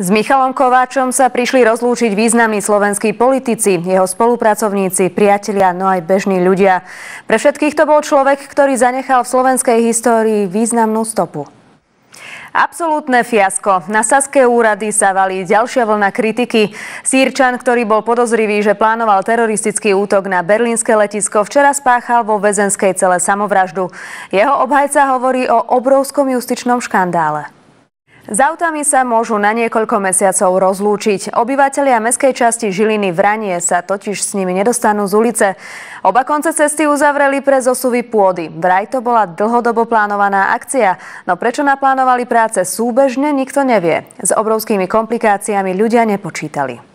S Michalom Kováčom sa prišli rozlúčiť významní slovenskí politici, jeho spolupracovníci, priatelia, no aj bežní ľudia. Pre všetkých to bol človek, ktorý zanechal v slovenskej histórii významnú stopu. Absolútne fiasko. Na Saské úrady sa valí ďalšia vlna kritiky. Sýrčan, ktorý bol podozrivý, že plánoval teroristický útok na berlínske letisko, včera spáchal vo väzenskej cele samovraždu. Jeho obhajca hovorí o obrovskom justičnom škandále. S autami sa môžu na niekoľko mesiacov rozlúčiť. Obyvatelia meskej časti Žiliny v Ranie sa totiž s nimi nedostanú z ulice. Oba konce cesty uzavreli pre zosuvy pôdy. Vraj to bola dlhodobo plánovaná akcia, no prečo naplánovali práce súbežne, nikto nevie. S obrovskými komplikáciami ľudia nepočítali.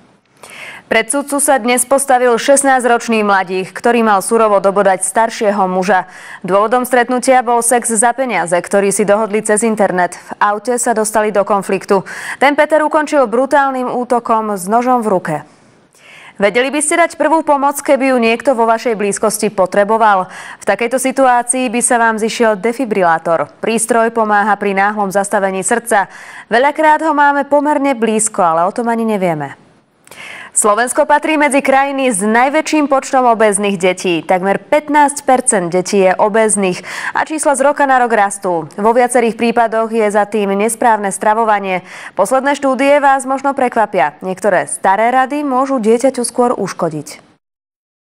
Pred sudcu sa dnes postavil 16-ročný mladík, ktorý mal surovo dobodať staršieho muža. Dôvodom stretnutia bol sex za peniaze, ktorý si dohodli cez internet. V aute sa dostali do konfliktu. Ten Peter ukončil brutálnym útokom s nožom v ruke. Vedeli by ste dať prvú pomoc, keby ju niekto vo vašej blízkosti potreboval. V takejto situácii by sa vám zišiel defibrilátor. Prístroj pomáha pri náhlom zastavení srdca. Veľakrát ho máme pomerne blízko, ale o tom ani nevieme. Slovensko patrí medzi krajiny s najväčším počtom obezných detí. Takmer 15 detí je obezných a čísla z roka na rok rastú. Vo viacerých prípadoch je za tým nesprávne stravovanie. Posledné štúdie vás možno prekvapia. Niektoré staré rady môžu dieťaťu skôr uškodiť.